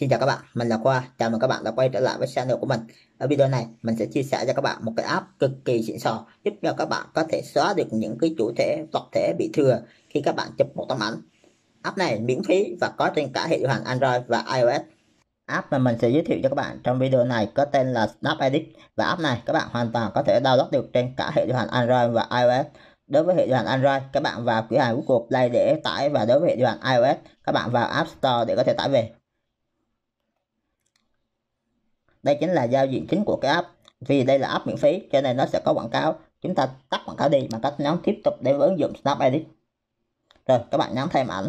Xin chào các bạn, mình là Khoa, chào mừng các bạn đã quay trở lại với channel của mình Ở video này, mình sẽ chia sẻ cho các bạn một cái app cực kỳ xịn sò Giúp cho các bạn có thể xóa được những cái chủ thể, vật thể bị thừa khi các bạn chụp một tấm ảnh App này miễn phí và có trên cả hệ điều hành Android và iOS App mà mình sẽ giới thiệu cho các bạn trong video này có tên là Snap Edit Và app này các bạn hoàn toàn có thể download được trên cả hệ điều hành Android và iOS Đối với hệ điều hành Android, các bạn vào cửa hàng Google Play để tải và đối với hệ điều hành iOS, các bạn vào App Store để có thể tải về đây chính là giao diện chính của cái app vì đây là app miễn phí cho nên nó sẽ có quảng cáo chúng ta tắt quảng cáo đi bằng cách nhóm tiếp tục đến với ứng dụng Snap Edit rồi các bạn nhắm thêm ảnh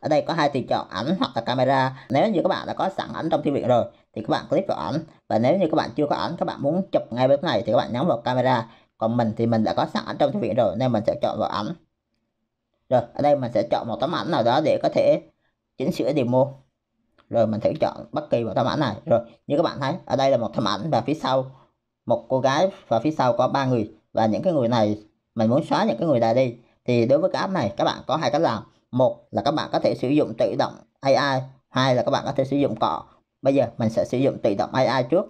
ở đây có hai tùy chọn ảnh hoặc là camera nếu như các bạn đã có sẵn ảnh trong thư viện rồi thì các bạn click vào ảnh và nếu như các bạn chưa có ảnh các bạn muốn chụp ngay bếp này thì các bạn nhắm vào camera còn mình thì mình đã có sẵn ảnh trong thư viện rồi nên mình sẽ chọn vào ảnh rồi ở đây mình sẽ chọn một tấm ảnh nào đó để có thể chỉnh sửa demo rồi mình thử chọn bất kỳ một tấm ảnh này rồi như các bạn thấy ở đây là một tấm ảnh và phía sau một cô gái và phía sau có ba người và những cái người này mình muốn xóa những cái người này đi thì đối với cái app này các bạn có hai cách làm một là các bạn có thể sử dụng tự động AI hai là các bạn có thể sử dụng cọ bây giờ mình sẽ sử dụng tự động AI trước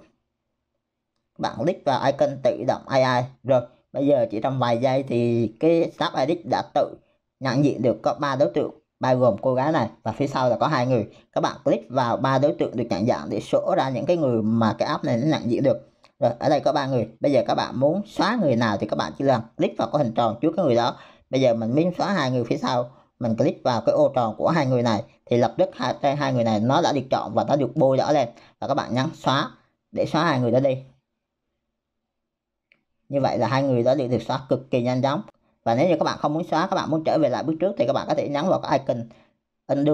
các bạn click vào icon tự động AI rồi bây giờ chỉ trong vài giây thì cái Snap Edit đã tự nhận diện được có ba đối tượng bao gồm cô gái này và phía sau là có hai người các bạn click vào ba đối tượng được nhận dạng để sổ ra những cái người mà cái app này nó nhận diện được rồi ở đây có ba người bây giờ các bạn muốn xóa người nào thì các bạn chỉ cần click vào cái hình tròn trước cái người đó bây giờ mình muốn xóa hai người phía sau mình click vào cái ô tròn của hai người này thì lập tức hai trên hai người này nó đã được chọn và nó được bôi rõ lên và các bạn nhấn xóa để xóa hai người đó đi như vậy là hai người đó được được xóa cực kỳ nhanh chóng và nếu như các bạn không muốn xóa các bạn muốn trở về lại bước trước thì các bạn có thể nhấn vào cái icon undo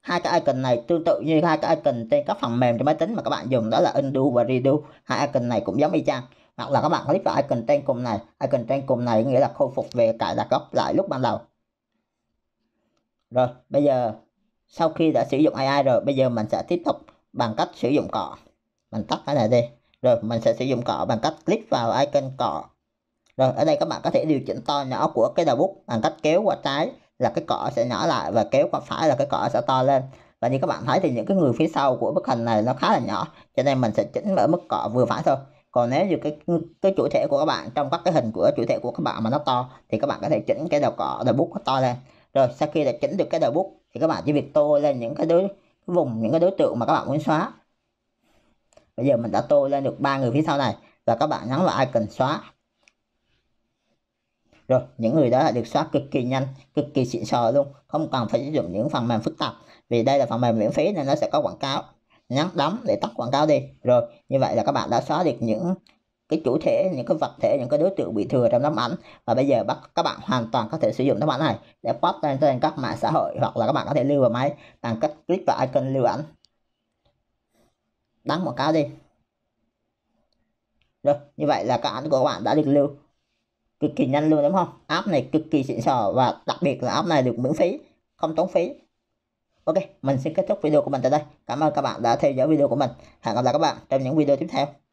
hai cái icon này tương tự như hai cái icon trên các phần mềm trên máy tính mà các bạn dùng đó là undo và redo hai icon này cũng giống y chang hoặc là các bạn click vào icon trên cùng này icon trên cùng này nghĩa là khôi phục về cài đặt gốc lại lúc ban đầu rồi bây giờ sau khi đã sử dụng AI rồi bây giờ mình sẽ tiếp tục bằng cách sử dụng cọ mình tắt cái này đi rồi mình sẽ sử dụng cọ bằng cách click vào icon cọ rồi vâng, ở đây các bạn có thể điều chỉnh to nhỏ của cái đầu bút bằng cách kéo qua trái là cái cỏ sẽ nhỏ lại và kéo qua phải là cái cỏ sẽ to lên. Và như các bạn thấy thì những cái người phía sau của bức hình này nó khá là nhỏ cho nên mình sẽ chỉnh ở mức cỏ vừa phải thôi. Còn nếu như cái cái chủ thể của các bạn trong các cái hình của chủ thể của các bạn mà nó to thì các bạn có thể chỉnh cái đầu cỏ đầu bút nó to lên. Rồi sau khi đã chỉnh được cái đầu bút thì các bạn chỉ việc tô lên những cái đối cái vùng những cái đối tượng mà các bạn muốn xóa. Bây giờ mình đã tô lên được ba người phía sau này và các bạn nhấn vào icon xóa rồi những người đó là được xóa cực kỳ nhanh cực kỳ xịn sò luôn không cần phải sử dụng những phần mềm phức tạp vì đây là phần mềm miễn phí nên nó sẽ có quảng cáo nhấn đóng để tắt quảng cáo đi rồi như vậy là các bạn đã xóa được những cái chủ thể những cái vật thể những cái đối tượng bị thừa trong tấm ảnh và bây giờ bắt các bạn hoàn toàn có thể sử dụng tấm ảnh này để post lên trên các mạng xã hội hoặc là các bạn có thể lưu vào máy bằng cách click vào icon lưu ảnh đăng quảng cáo đi rồi như vậy là các ảnh của các bạn đã được lưu cực kỳ nhanh luôn đúng không app này cực kỳ xịn sò và đặc biệt là app này được miễn phí không tốn phí ok mình xin kết thúc video của mình tại đây cảm ơn các bạn đã theo dõi video của mình hẹn gặp lại các bạn trong những video tiếp theo